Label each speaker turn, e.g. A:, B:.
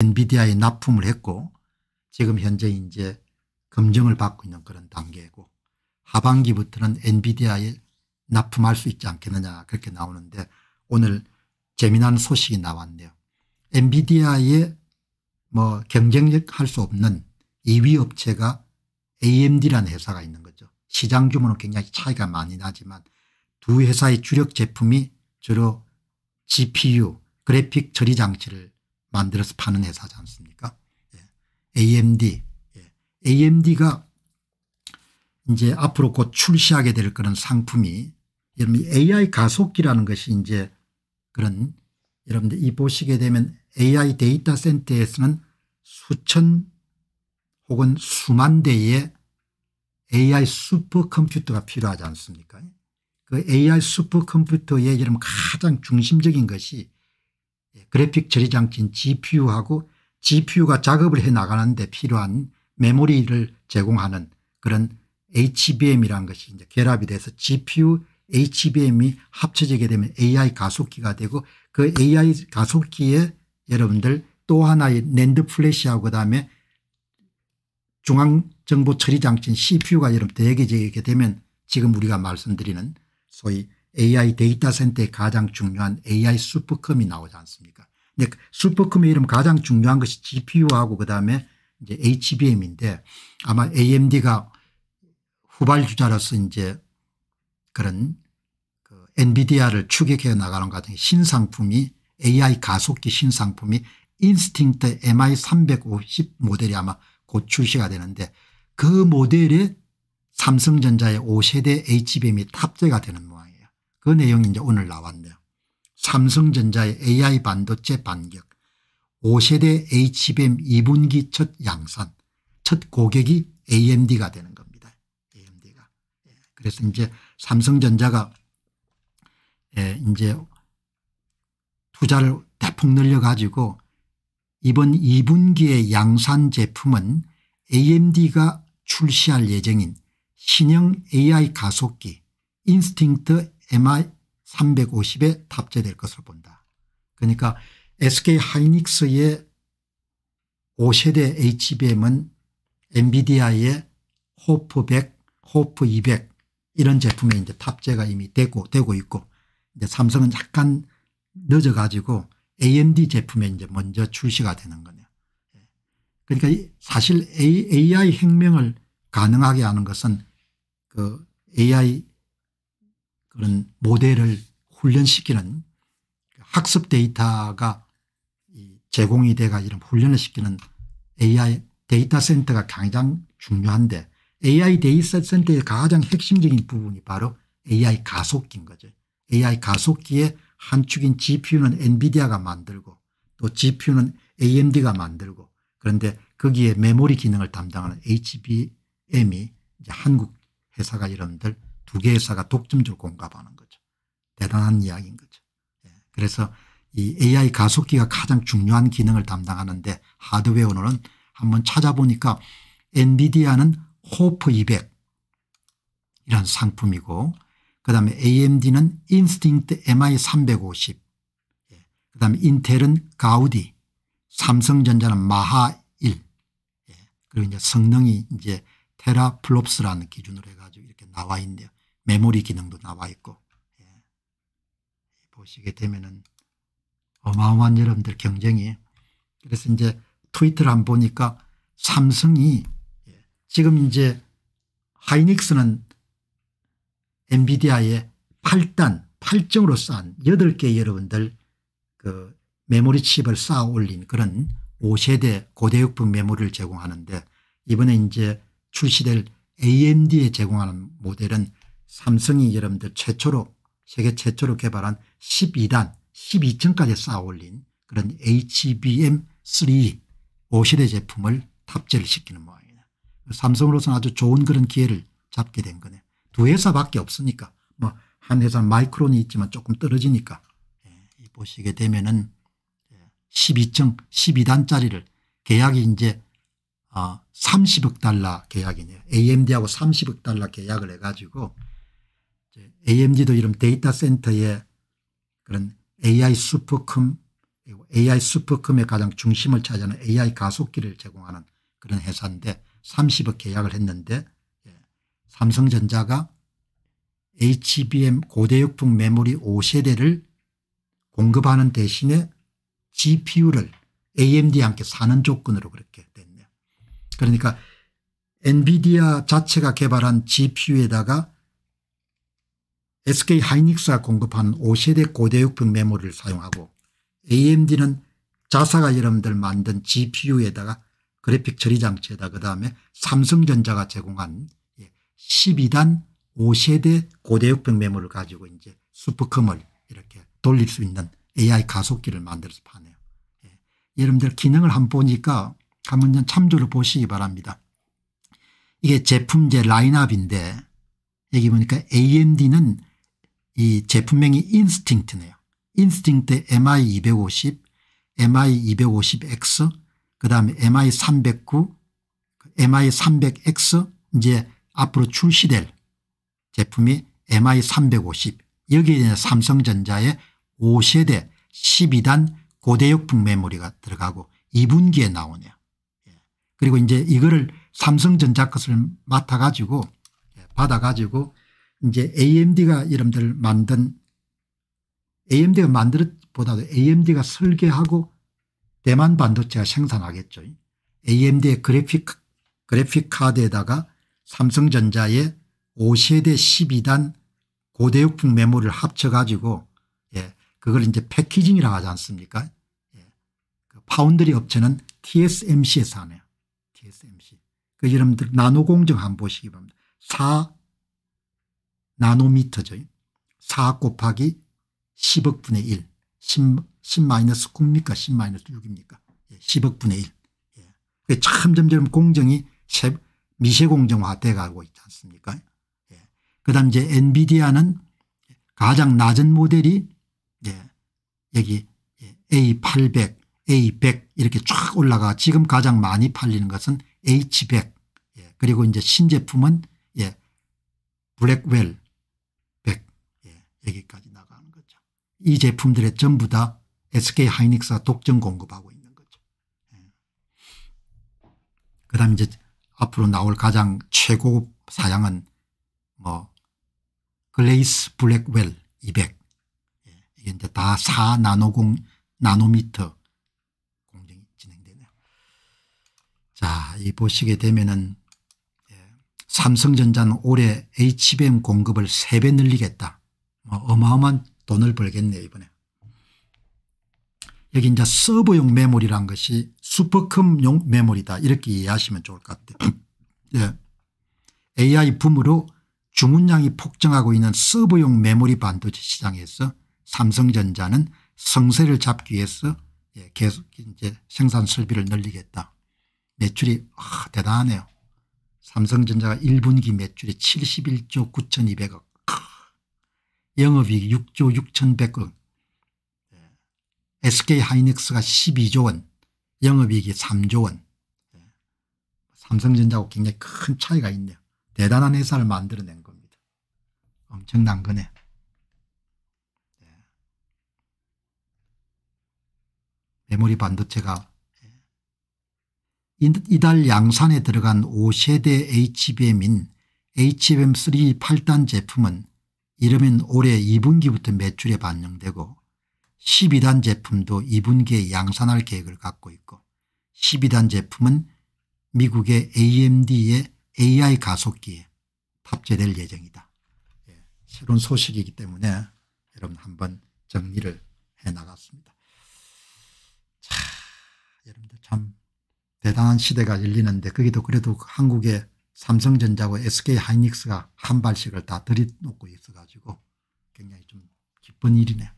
A: 엔비디아에 납품을 했고 지금 현재 이제 검증을 받고 있는 그런 단계고 하반기부터는 엔비디아에 납품할 수 있지 않겠느냐 그렇게 나오는데 오늘 재미난 소식이 나왔네요. 엔비디아에뭐 경쟁력 할 수 없는 2위 업체가 AMD라는 회사가 있는 거죠. 시장 규모는 굉장히 차이가 많이 나지만 두 회사의 주력 제품이 주로 GPU 그래픽 처리 장치를 만들어서 파는 회사지 않습니까? 예. AMD. 예. AMD가 이제 앞으로 곧 출시하게 될 그런 상품이 여러분 AI 가속기라는 것이 이제 그런 여러분들 이 보시게 되면 AI 데이터 센터에서는 수천 혹은 수만 대의 AI 슈퍼컴퓨터가 필요하지 않습니까? 그 AI 슈퍼컴퓨터의 이름 가장 중심적인 것이 그래픽 처리장치인 GPU하고 GPU가 작업을 해나가는 데 필요한 메모리를 제공하는 그런 HBM이라는 것이 이제 결합이 돼서 GPU HBM이 합쳐지게 되면 AI 가속기가 되고 그 AI 가속기에 여러분들 또 하나의 랜드 플래시하고 그다음에 중앙정보 처리 장치인 CPU가 여러분 대게 되면 지금 우리가 말씀드리는 소위 AI 데이터 센터의 가장 중요한 AI 슈퍼컴이 나오지 않습니까? 근데 슈퍼컴의 그 이름 가장 중요한 것이 GPU하고 그다음에 이제 HBM인데 아마 AMD가 후발주자로서 이제 그런 그 엔비디아를 추격해 나가는 과정에 신상품이 AI 가속기 신상품이 인스팅트 MI350 모델이 아마 곧 출시가 되는데 그 모델에 삼성전자의 5세대 HBM이 탑재가 되는 모양. 그 내용이 이제 오늘 나왔네요. 삼성전자의 AI 반도체 반격 5세대 HBM 2분기 첫 양산 첫 고객이 AMD가 되는 겁니다. AMD가. 예, 그래서 이제 삼성전자가 예, 이제 투자를 대폭 늘려가지고 이번 2분기의 양산 제품은 AMD가 출시할 예정인 신형 AI 가속기 인스팅트 MI 350에 탑재될 것으로 본다. 그러니까 SK 하이닉스의 5세대 HBM은 엔비디아의 호프 100, 호프 200 이런 제품에 이제 탑재가 이미 되고 되고 있고 이제 삼성은 약간 늦어 가지고 AMD 제품에 이제 먼저 출시가 되는 거네요. 그러니까 사실 AI 혁명을 가능하게 하는 것은 그 AI 그런 모델을 훈련시키는 학습 데이터가 제공이 돼가 이런 훈련을 시키는 AI 데이터 센터가 가장 중요한데 AI 데이터 센터의 가장 핵심적인 부분이 바로 AI 가속기인 거죠. AI 가속기의 한 축인 GPU는 엔비디아가 만들고 또 GPU는 AMD가 만들고 그런데 거기에 메모리 기능을 담당하는 HBM이 이제 한국 회사가 여러분들 두 개의 회 사가 독점적으로 공급하는 거죠. 대단한 이야기인 거죠. 예, 그래서 이 AI 가속기가 가장 중요한 기능을 담당하는데 하드웨어는 한번 찾아보니까 엔비디아는 호프 200 이란 상품이고 그다음에 AMD는 인스팅트 MI350 예, 그다음에 인텔은 가우디 삼성전자는 마하 1 예, 그리고 이제 성능이 이제 테라플롭스라는 기준으로 해가지고 이렇게 나와 있네요. 메모리 기능도 나와 있고 예. 보시게 되면은 어마어마한 여러분들 경쟁이 그래서 이제 트위터를 안 보니까 삼성이 예. 지금 이제 하이닉스는 엔비디아의 8단 8정으로 쌓은 8개 여러분들 그 메모리 칩을 쌓아 올린 그런 5세대 고대역분 메모리를 제공하는데 이번에 이제 출시될 AMD에 제공하는 모델은 삼성이 여러분들 최초로 세계 최초로 개발한 12단 12층까지 쌓아 올린 그런 HBM3 5시대 제품을 탑재를 시키는 모양이에요. 삼성으로서는 아주 좋은 그런 기회를 잡게 된 거네. 두 회사밖에 없으니까 뭐한회사 마이크론이 있지만 조금 떨어지니까 예, 보시게 되면은 12층 예, 12단짜리를 계약이 이제 어, 아, 30억 달러 계약이네요. AMD하고 30억 달러 계약을 해가지고 AMD도 이런 데이터 센터에 그런 AI 슈퍼컴, AI 슈퍼컴의 가장 중심을 차지하는 AI 가속기를 제공하는 그런 회사인데 30억 계약을 했는데 예, 삼성전자가 HBM 고대역풍 메모리 5세대를 공급하는 대신에 GPU를 AMD와 함께 사는 조건으로 그렇게 됐네요. 그러니까 엔비디아 자체가 개발한 GPU에다가 SK 하이닉스가 공급한 5세대 고대육분 메모리를 사용하고 AMD는 자사가 여러분들 만든 GPU에다가 그래픽 처리 장치에다 그다음에 삼성전자가 제공한 12단 예, 5세대 고대육분 메모를 가지고 이제 슈퍼컴을 이렇게 돌릴 수 있는 AI 가속기를 만들어서 파네요. 예. 여러분들 기능을 한번 보니까 한번 참조를 보시기 바랍니다. 이게 제품제 라인업인데 여기 보니까 AMD는 이 제품명이 인스팅트네요. 인스팅트 MI250, MI250X, 그 다음에 MI309, MI300X 이제 앞으로 출시될 제품이 MI350 여기에 삼성전자의 5세대 12단 고대역풍 메모리가 들어가고 2분기에 나오네요. 예. 그리고 이제 이거를 삼성전자 것을 맡아가지고 예, 받아가지고 이제 AMD가 여러분들 만든 AMD가 만들었보다도 AMD가 설계하고 대만 반도체가 생산하겠죠. AMD의 그래픽 그래픽 카드에다가 삼성전자의 5세대 12단 고대역풍 메모를 합쳐가지고 예, 그걸 이제 패키징이라고 하지 않습니까? 예, 그 파운드리 업체는 TSMC에서 하네요. TSMC. 그 여러분들 나노 공정 한번 보시기 바랍니다. 4 나노미터죠. 4 곱하기 10억 분의 1. 10, 마이 9입니까? 10 6입니까? 예, 10억 분의 1. 예. 참 점점 공정이 미세공정화 돼가고 있지 않습니까? 예. 그 다음 이제 엔비디아는 가장 낮은 모델이 예, 여기 A800, 예, A100 이렇게 쫙 올라가 지금 가장 많이 팔리는 것은 H100 예, 그리고 이제 신제품은 예, 블랙웰 여기까지 나가는 거죠. 이 제품들의 전부 다 SK 하이닉스가 독점 공급하고 있는 거죠. 예. 그 다음 이제 앞으로 나올 가장 최고 사양은 뭐 글레이스 블랙웰 200 예. 이게 이제 다 4나노공 나노미터 공정이 진행되네요. 자, 이 보시게 되면은 예, 삼성전자는 올해 HBM 공급을 3배 늘리겠다. 어, 어마어마한 돈을 벌겠네 이번에. 여기 이제 서버용 메모리란 것이 슈퍼컴용 메모리다 이렇게 이해하시면 좋을 것 같아요. 예. AI 붐으로 주문량이 폭증하고 있는 서버용 메모리 반도체 시장에서 삼성전자는 성세를 잡기 위해서 예, 계속 이제 생산 설비를 늘리겠다. 매출이 아, 대단하네요. 삼성전자가 1분기 매출이 71조 9200억 영업이익 6조 6,100억 SK하이닉스가 예. 12조 원 영업이익이 3조 원 예. 삼성전자하고 굉장히 큰 차이가 있네요. 대단한 회사를 만들어낸 겁니다. 엄청난 거네. 예. 메모리 반도체가 이달 양산에 들어간 5세대 HBM인 HBM3 8단 제품은 이러면 올해 2분기부터 매출에 반영되고 12단 제품도 2분기에 양산할 계획을 갖고 있고 12단 제품은 미국의 AMD의 AI 가속기에 탑재될 예정이다. 예, 새로운 소식이기 때문에 여러분 한번 정리를 해나갔습니다. 자, 여러분들 참 대단한 시대가 열리는데 거기도 그래도 한국의 삼성전자와 SK하이닉스가 한 발씩을 다 들이놓고 있어가지고 굉장히 좀 기쁜 일이네요.